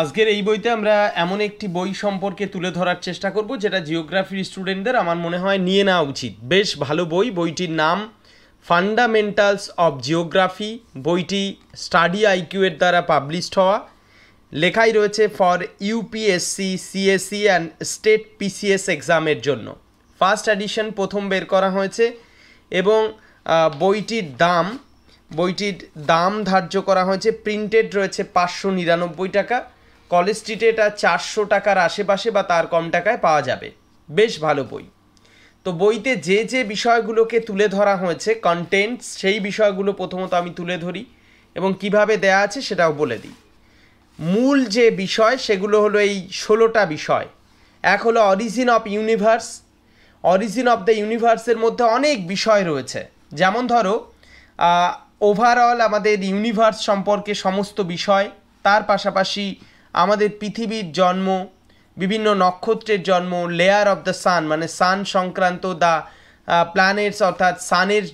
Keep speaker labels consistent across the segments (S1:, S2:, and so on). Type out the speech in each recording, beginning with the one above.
S1: আজকের এই বইতে আমরা এমন একটি বই সম্পর্কে তুলে ধরার চেষ্টা করব যেটা জিওগ্রাফির স্টুডেন্টদের আমার মনে হয় নিয়ে নেওয়া উচিত বেশ ভালো বই বইটির নাম ফান্ডামেন্টালস অব জিওগ্রাফি বইটি স্টাডি আইকিউয়ের দ্বারা পাবলিশড হওয়া লেখাই রয়েছে for UPSC CSC and state PCS এক্সামের জন্য ফার্স্ট অ্যাডিশন প্রথম বের করা হয়েছে এবং বইটির দাম বইটির দাম ধার্য করা হয়েছে প্রিন্টেড রয়েছে পাঁচশো নিরানব্বই টাকা কলেজ স্ট্রিটে এটা চারশো টাকার আশেপাশে বা তার কম টাকায় পাওয়া যাবে বেশ ভালো বই তো বইতে যে যে বিষয়গুলোকে তুলে ধরা হয়েছে কন্টেন্ট সেই বিষয়গুলো প্রথমত আমি তুলে ধরি এবং কিভাবে দেয়া আছে সেটাও বলে দিই মূল যে বিষয় সেগুলো হলো এই ষোলোটা বিষয় এক হলো origin of universe origin of the ইউনিভার্সের মধ্যে অনেক বিষয় রয়েছে যেমন ধরো ওভারঅল আমাদের ইউনিভার্স সম্পর্কে সমস্ত বিষয় তার পাশাপাশি আমাদের পৃথিবীর জন্ম বিভিন্ন নক্ষত্রের জন্ম লেয়ার অফ দ্য সান মানে সান সংক্রান্ত দ্য প্ল্যানেটস অর্থাৎ সানের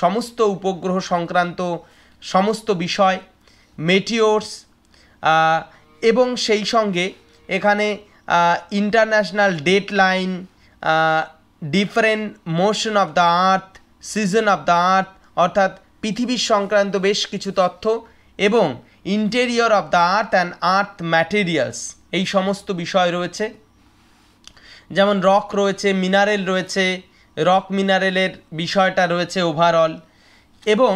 S1: সমস্ত উপগ্রহ সংক্রান্ত সমস্ত বিষয় মেটিওর্স এবং সেই সঙ্গে এখানে international date line different motion of the earth season of the earth অর্থাৎ পৃথিবীর সংক্রান্ত বেশ কিছু তথ্য এবং interior of the earth and earth materials এই সমস্ত বিষয় রয়েছে যেমন রক রয়েছে মিনারেল রয়েছে রক মিনারেলের বিষয়টা রয়েছে ওভারঅল এবং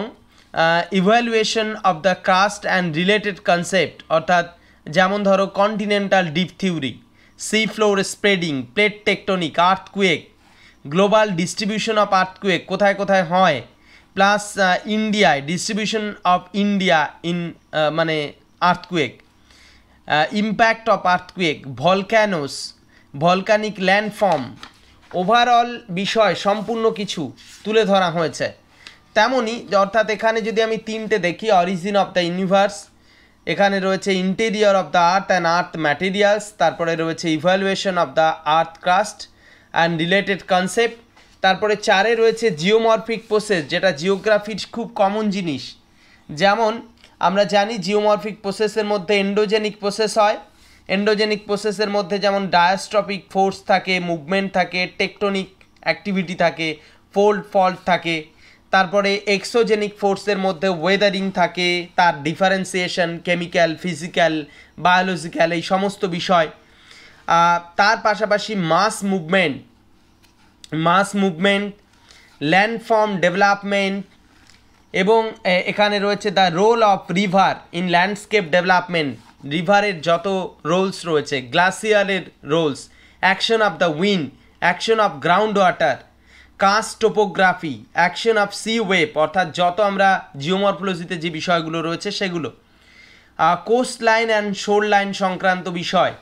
S1: evaluation of the crust and related concept অর্থাৎ যেমন ধরো continental deep theory sea floor spreading plate tectonic earthquake global distribution of earthquake কোথায় কোথায় হয় প্লাস ইন্ডিয়ায় ডিস্ট্রিবিউশন অফ ইন্ডিয়া ইন মানে earthquake impact of earthquake volcanoes volcanic landform overall বিষয় সম্পূর্ণ কিছু তুলে ধরা হয়েছে তেমনই অর্থাৎ এখানে যদি আমি তিনটে দেখি অরিজিন অফ দ্য ইউনিভার্স এখানে রয়েছে interior of the earth and earth materials তারপরে রয়েছে evaluation of the earth crust and related concept তারপরে চারে রয়েছে জিওমরফিক প্রসেস যেটা জিওগ্রাফির খুব কমন জিনিস যেমন আমরা জানি জিওমরফিক প্রসেসের মধ্যে এন্ডোজেনিক প্রসেস হয় এন্ডোজেনিক প্রসেসের মধ্যে যেমন ডায়াস্ট্রপিক ফোর্স থাকে মুভমেন্ট থাকে টেকটনিক অ্যাক্টিভিটি থাকে ফোল্ড ফল্ট থাকে তারপরে এক্সোজেনিক ফোর্সের মধ্যে ওয়েদারিং থাকে তার ডিফারেন্সিয়েশন কেমিক্যাল ফিজিক্যাল বায়োলজিক্যাল এই সমস্ত বিষয় তার পাশাপাশি mass movement mass movement landform development এবং এখানে রয়েছে the role of river in landscape development রিভারের যত রোলস রয়েছে গ্লাসিয়ারের roles action of the wind action of ground water karst topography action of sea wave অর্থাৎ যত আমরা জিওমরফোলজিতে যে বিষয়গুলো রয়েছে সেগুলো coastline and shoreline সংক্রান্ত বিষয়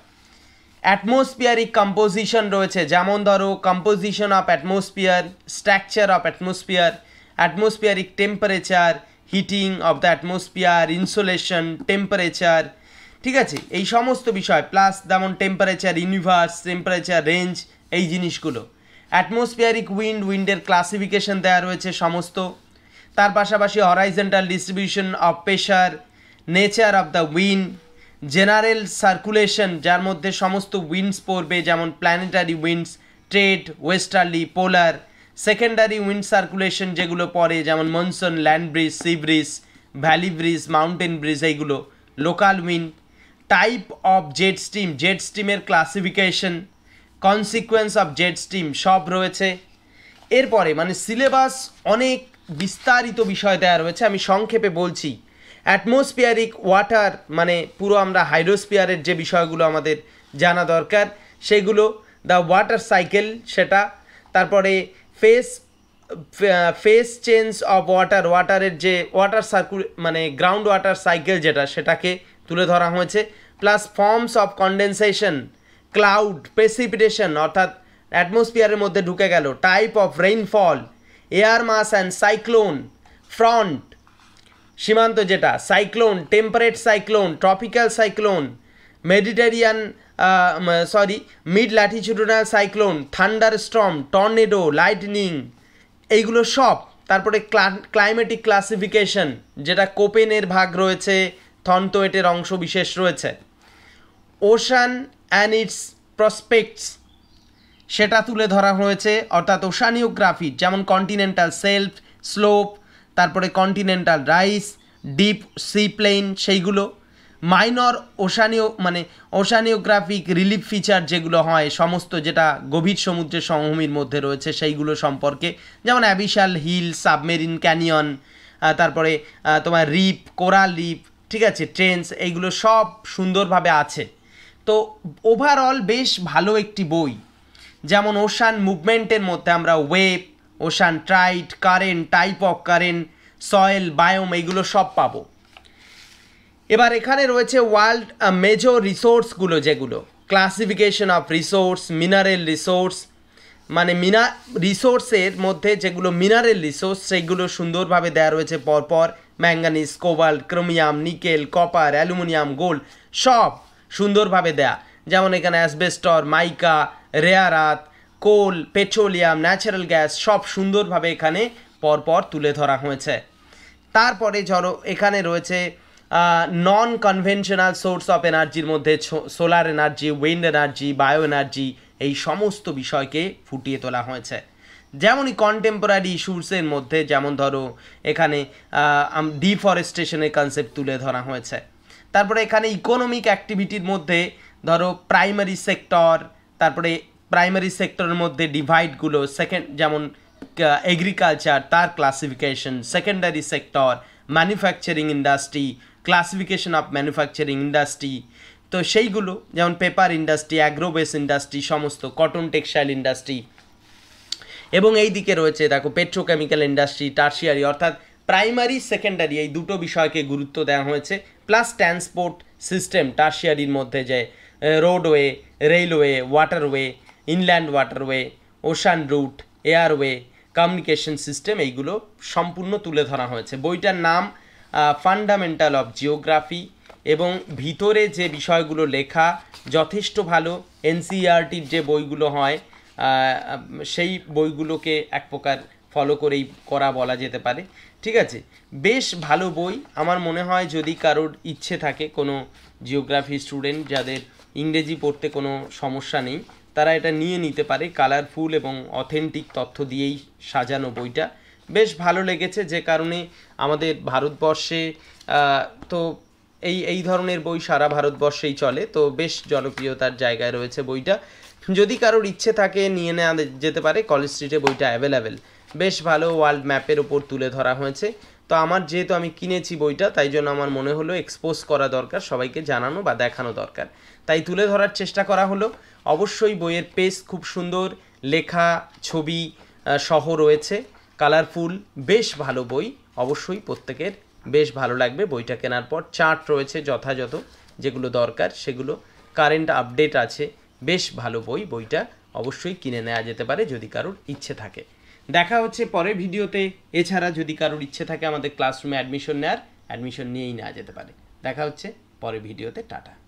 S1: অ্যাটমোসফিয়ারিক কম্পোজিশন রয়েছে যেমন ধরো composition of atmosphere structure of atmosphere atmospheric temperature heating of the atmosphere insolation temperature ঠিক আছে এই সমস্ত বিষয় প্লাস যেমন টেম্পারেচার ইউনিভার্স টেম্পারেচার রেঞ্জ এই জিনিসগুলো অ্যাটমোসফিয়ারিক উইন্ড উইন্ডের ক্লাসিফিকেশন দেওয়া রয়েছে সমস্ত তার পাশাপাশি horizontal distribution of pressure nature of the wind general circulation যার মধ্যে সমস্ত উইন্ডস পড়বে যেমন planetary winds trade westerly polar secondary wind circulation যেগুলো পড়ে যেমন monsoon land breeze sea breeze valley breeze mountain breeze এইগুলো local wind type of jet stream jet স্টিমের classification consequence of jet stream সব রয়েছে এরপরে মানে সিলেবাস অনেক বিস্তারিত বিষয় দেওয়া রয়েছে আমি সংক্ষেপে বলছি অ্যাটমোস্ফিয়ারিক ওয়াটার মানে পুরো আমরা হাইড্রোস্ফিয়ারের যে বিষয়গুলো আমাদের জানা দরকার সেগুলো দ্য ওয়াটার সাইকেল সেটা তারপরে phase phase change of water ওয়াটারের যে ওয়াটার সার্কুল মানে গ্রাউন্ড ওয়াটার সাইকেল যেটা সেটাকে তুলে ধরা হয়েছে plus forms of condensation cloud precipitation অর্থাৎ অ্যাটমসফিয়ারের মধ্যে ঢুকে গেল type of rainfall air mass and cyclone front সীমান্ত যেটা cyclone temperate cyclone tropical cyclone Mediterranean sorry mid latitudinal cyclone thunderstorm tornado lightning এইগুলো সব তারপরে ক্লাইমেটিক ক্লাসিফিকেশন যেটা কোপেনের ভাগ রয়েছে থনতোয়েটের অংশ বিশেষ রয়েছে ওশান অ্যান্ড ইটস প্রসপেক্টস সেটা তুলে ধরা হয়েছে অর্থাৎ ওশানিওগ্রাফি যেমন কন্টিনেন্টাল সেলফ স্লোপ তারপরে continental rise deep sea plain সেইগুলো মাইনর ওশানীয় মানে ওশানিওগ্রাফিক রিলিফ ফিচার যেগুলো হয় সমস্ত যেটা গভীর সমুদ্রের সমভূমির মধ্যে রয়েছে সেইগুলো সম্পর্কে যেমন অ্যাবিশাল হিল সাবমেরিন ক্যানিয়ন তারপরে তোমার রিপ কোরাল রিপ ঠিক আছে ট্রেন্স এইগুলো সব সুন্দরভাবে আছে তো ওভারঅল বেশ ভালো একটি বই যেমন ওশান মুভমেন্টের মধ্যে আমরা ওয়েভ ওশান ট্রাইট current type of current soil biome এইগুলো সব পাবো এবার এখানে রয়েছে ওয়ার্ল্ড মেজর রিসোর্সগুলো যেগুলো classification of resource mineral resource মানে মিনা রিসোর্সের মধ্যে যেগুলো মিনারেল রিসোর্স সেইগুলো সুন্দরভাবে দেওয়া রয়েছে পরপর manganese cobalt chromium nickel copper aluminium gold সব সুন্দরভাবে দেয়া যেমন এখানে asbestos mica rare earth coal petroleum natural gas সব সুন্দরভাবে এখানে পরপর তুলে ধরা হয়েছে তারপরে ধরো এখানে রয়েছে নন কনভেনশনাল সোর্স অফ এনার্জির মধ্যে solar energy wind energy bio energy এই সমস্ত বিষয়কে ফুটিয়ে তোলা হয়েছে যেমনই কন্টেম্পোরারি ইস্যুসের মধ্যে যেমন ধরো এখানে ডিফরেস্টেশনের কনসেপ্ট তুলে ধরা হয়েছে তারপরে এখানে ইকোনমিক অ্যাক্টিভিটির মধ্যে ধরো প্রাইমারি সেক্টর তারপরে প্রাইমারি সেক্টরের মধ্যে ডিভাইডগুলো সেকেন্ড যেমন এগ্রিকালচার তার classification secondary sector manufacturing industry classification of manufacturing industry তো সেইগুলো যেমন পেপার ইন্ডাস্ট্রি অ্যাগ্রোবেস ইন্ডাস্ট্রি সমস্ত কটন টেক্সটাইল ইন্ডাস্ট্রি এবং এই দিকে রয়েছে দেখো পেট্রোকেমিক্যাল ইন্ডাস্ট্রি টার্সিয়ারি অর্থাৎ প্রাইমারি সেকেন্ডারি এই দুটো বিষয়কে গুরুত্ব দেওয়া হয়েছে প্লাস ট্রান্সপোর্ট সিস্টেম টার্সিয়ারির মধ্যে যে roadway railway waterway inland waterway ocean route airway communication system এইগুলো সম্পূর্ণ তুলে ধরা হয়েছে বইটার নাম ফান্ডামেন্টাল অফ জিওগ্রাফি এবং ভিতরে যে বিষয়গুলো লেখা যথেষ্ট ভালো এনসিইআরটির যে বইগুলো হয় সেই বইগুলোকে এক প্রকার ফলো করেই করা বলা যেতে পারে ঠিক আছে বেশ ভালো বই আমার মনে হয় যদি কারোর ইচ্ছে থাকে কোনো জিওগ্রাফি স্টুডেন্ট যাদের ইংরেজি পড়তে কোনো সমস্যা নেই তারা এটা নিয়ে নিতে পারে কালারফুল এবং অথেন্টিক তথ্য দিয়েই সাজানো বইটা বেশ ভালো লেগেছে যে কারণে আমাদের ভারতবর্ষে তো এই এই ধরনের বই সারা ভারতবর্ষেই চলে তো বেশ জনপ্রিয়তার জায়গায় রয়েছে বইটা যদি কারোর ইচ্ছে থাকে নিয়ে নেওয়া যেতে পারে কলেজ স্ট্রিটে বইটা অ্যাভেলেবেল বেশ ভালো ওয়ার্ল্ড ম্যাপের ওপর তুলে ধরা হয়েছে তো আমার যেহেতু আমি কিনেছি বইটা তাই জন্য আমার মনে হলো এক্সপোজ করা দরকার সবাইকে জানানো বা দেখানো দরকার তাই তুলে ধরার চেষ্টা করা হলো অবশ্যই বইয়ের পেজ খুব সুন্দর লেখা ছবি সহ রয়েছে কালারফুল বেশ ভালো বই অবশ্যই প্রত্যেকের বেশ ভালো লাগবে বইটা কেনার পর চার্ট রয়েছে যথাযথ যেগুলো দরকার সেগুলো কারেন্ট আপডেট আছে বেশ ভালো বই বইটা অবশ্যই কিনে নেওয়া যেতে পারে যদি কারোর ইচ্ছে থাকে দেখা হচ্ছে পরে ভিডিওতে এছাড়া যদি কারোর ইচ্ছে থাকে আমাদের ক্লাসরুমে অ্যাডমিশন নেওয়ার অ্যাডমিশন নিয়েই নেওয়া যেতে পারে দেখা হচ্ছে পরে ভিডিওতে টাটা